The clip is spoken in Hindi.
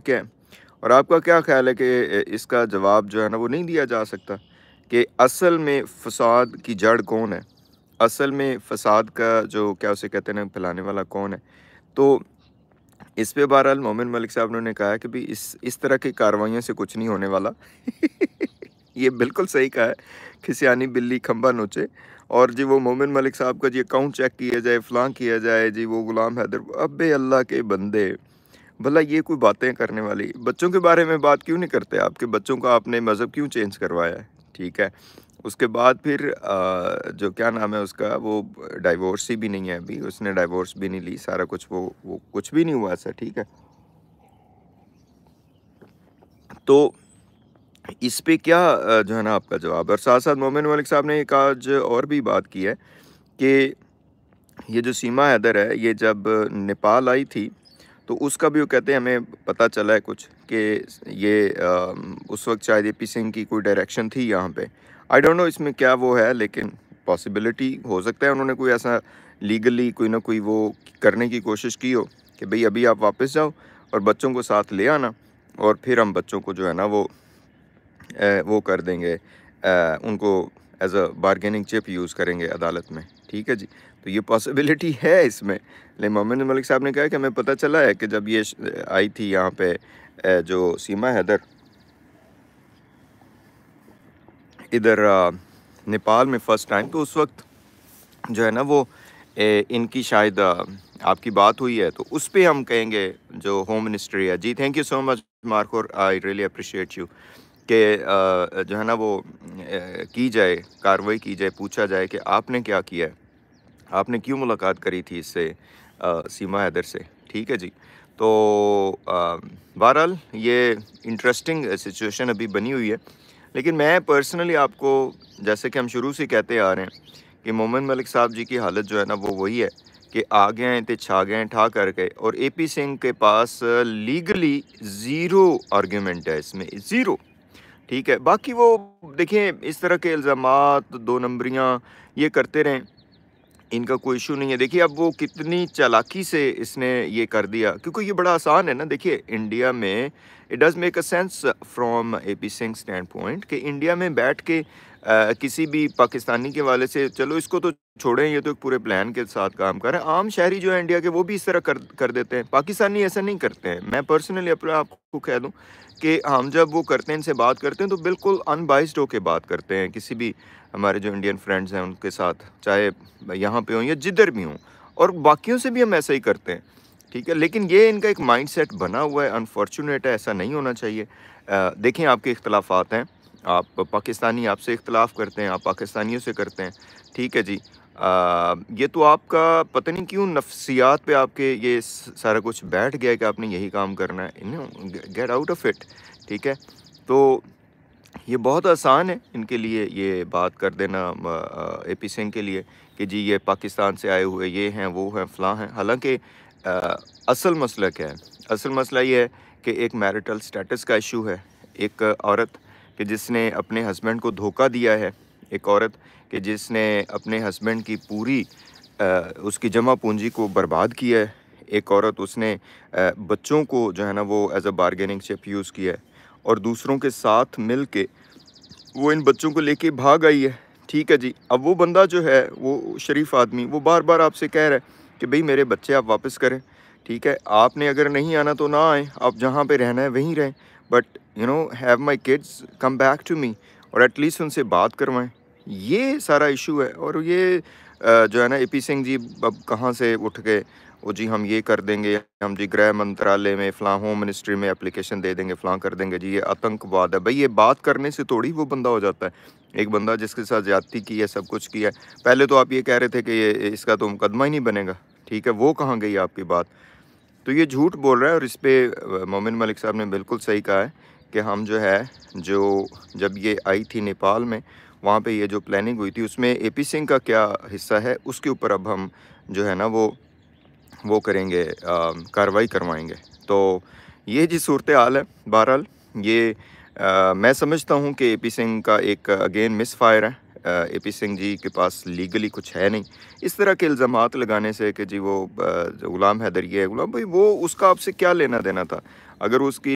क्या है और आपका क्या ख्याल है कि इसका जवाब जो है ना वो नहीं दिया जा सकता कि असल में फसाद की जड़ कौन है असल में फसाद का जो क्या उसे कहते हैं ना फैलाने वाला कौन है तो इस पे बहरहाल मोमिन मलिक साहब उन्होंने कहा कि भी इस इस तरह की कार्रवाइयों से कुछ नहीं होने वाला ये बिल्कुल सही कहा है कि सियानी बिल्ली खम्बा नोचे और जी वो मोमिन मलिक साहब का जी अकाउंट चेक किया जाए फ़लाँ किया जाए जी वो ग़ुलाम हैदर अब अल्लाह के बंदे भला ये कोई बातें करने वाली बच्चों के बारे में बात क्यों नहीं करते आपके बच्चों का आपने मज़हब क्यों चेंज करवाया है ठीक है उसके बाद फिर जो क्या नाम है उसका वो डाइवोर्स ही भी नहीं है अभी उसने डाइवोर्स भी नहीं ली सारा कुछ वो वो कुछ भी नहीं हुआ ऐसा ठीक है तो इस पर क्या जो है ना आपका जवाब और साथ साथ मोमिन मलिक साहब ने एक आज और भी बात की है कि ये जो सीमा हैदर है ये जब नेपाल आई थी तो उसका भी वो कहते हैं हमें पता चला है कुछ कि ये आ, उस वक्त शायद ए पी सिंह की कोई डायरेक्शन थी यहाँ पे आई डोंट नो इसमें क्या वो है लेकिन पॉसिबिलिटी हो सकता है उन्होंने कोई ऐसा लीगली कोई ना कोई वो करने की कोशिश की हो कि भाई अभी आप वापस जाओ और बच्चों को साथ ले आना और फिर हम बच्चों को जो है ना वो ए, वो कर देंगे ए, उनको as a bargaining chip use करेंगे अदालत में ठीक है जी तो ये पॉसिबिलिटी है इसमें लेकिन मोहम्मद मलिक साहब ने कहा कि हमें पता चला है कि जब ये आई थी यहाँ पे जो सीमा हैदर इधर नेपाल में फ़र्स्ट टाइम तो उस वक्त जो है ना वो ए, इनकी शायद आपकी बात हुई है तो उस पर हम कहेंगे जो होम मिनिस्ट्री है जी थैंक यू सो मच मार्कोर आई रियली अप्रिशिएट यू कि जो है ना वो की जाए कार्रवाई की जाए पूछा जाए कि आपने क्या किया है आपने क्यों मुलाकात करी थी इससे सीमा हैदर से ठीक है जी तो बहरहाल ये इंटरेस्टिंग सिचुएशन अभी बनी हुई है लेकिन मैं पर्सनली आपको जैसे कि हम शुरू से कहते आ रहे हैं कि मोमिन मलिक साहब जी की हालत जो है ना वो वही है कि आ गए हैं तो छा गए हैं ठा कर गए और ए पी सिंह के पास लीगली ज़ीरो आर्ग्यूमेंट है इसमें ज़ीरो ठीक है बाकी वो देखें इस तरह के इल्ज़ाम दो नंबरियाँ ये करते रहें इनका कोई इशू नहीं है देखिए अब वो कितनी चालाकी से इसने ये कर दिया क्योंकि ये बड़ा आसान है ना देखिए इंडिया में it does make a sense from A P Singh standpoint कि इंडिया में बैठ के किसी भी पाकिस्तानी के वाले से चलो इसको तो छोड़ें ये तो एक पूरे प्लान के साथ काम करें आम शहरी जो है इंडिया के वो भी इस तरह कर कर देते हैं पाकिस्तानी ऐसा नहीं करते हैं मैं पर्सनली आप आपको कह दूँ कि हम जब वो करते हैं इनसे बात करते हैं तो बिल्कुल अनबाइस्ड होकर बात करते हैं किसी भी हमारे जो इंडियन फ्रेंड्स हैं उनके साथ चाहे यहाँ पे हों या जिधर भी हों और बाकियों से भी हम ऐसा ही करते हैं ठीक है लेकिन ये इनका एक माइंडसेट बना हुआ है अनफॉर्चुनेट है ऐसा नहीं होना चाहिए आ, देखें आपके इख्तलाफात हैं आप पाकिस्तानी आपसे इख्तलाफ करते हैं आप पाकिस्तानियों से करते हैं ठीक है जी आ, ये तो आपका पता नहीं क्यों नफ्सियात पे आपके ये सारा कुछ बैठ गया कि आपने यही काम करना है no get out of it ठीक है तो ये बहुत आसान है इनके लिए ये बात कर देना ए पी सिंह के लिए कि जी ये पाकिस्तान से आए हुए ये हैं वो हैं फ़लाँ हैं हालांकि असल मसला क्या है असल मसला ये है कि एक मैरिटल स्टेटस का इशू है एक औरत कि जिसने अपने हस्बैंड को धोखा दिया है एक औरत कि जिसने अपने हस्बैंड की पूरी आ, उसकी जमा पूंजी को बर्बाद किया है एक औरत उसने आ, बच्चों को जो है ना वो as a bargaining chip use किया है और दूसरों के साथ मिल के वो इन बच्चों को लेके भाग आई है ठीक है जी अब वो बंदा जो है वो शरीफ आदमी वो बार बार आपसे कह रहा है कि भाई मेरे बच्चे आप वापस करें ठीक है आपने अगर नहीं आना तो ना आए आप जहाँ पे रहना है वहीं रहें but you know have my kids come back to me और एटलीस्ट उनसे बात करवाएं ये सारा इशू है और ये जो है ना ए पी सिंह जी अब कहाँ से उठ गए वो जी हम ये कर देंगे हम जी गृह मंत्रालय में फ़लाँ होम मिनिस्ट्री में एप्लीकेशन दे देंगे फ़लाँ कर देंगे जी ये आतंकवाद है भाई ये बात करने से थोड़ी वो बंदा हो जाता है एक बंदा जिसके साथ ज़्यादती की है सब कुछ किया है पहले तो आप ये कह रहे थे कि ये इसका तो मुकदमा ही नहीं बनेगा ठीक है वो कहाँ गई आपकी बात तो ये झूठ बोल रहा है और इस पर मोमिन मलिक साहब ने बिल्कुल सही कहा है कि हम जो है जो जब ये आई थी नेपाल में वहाँ पे ये जो प्लानिंग हुई थी उसमें ए पी सिंह का क्या हिस्सा है उसके ऊपर अब हम जो है ना वो वो करेंगे कार्रवाई करवाएंगे तो ये जी सूरत हाल है बहरहाल ये आ, मैं समझता हूँ कि ए पी सिंह का एक अगेन मिस फायर है ए पी सिंह जी के पास लीगली कुछ है नहीं इस तरह के इल्ज़ाम लगाने से कि जी वो गुलाम हैदर ये है गुलाम भाई वो उसका आपसे क्या लेना देना था अगर उसकी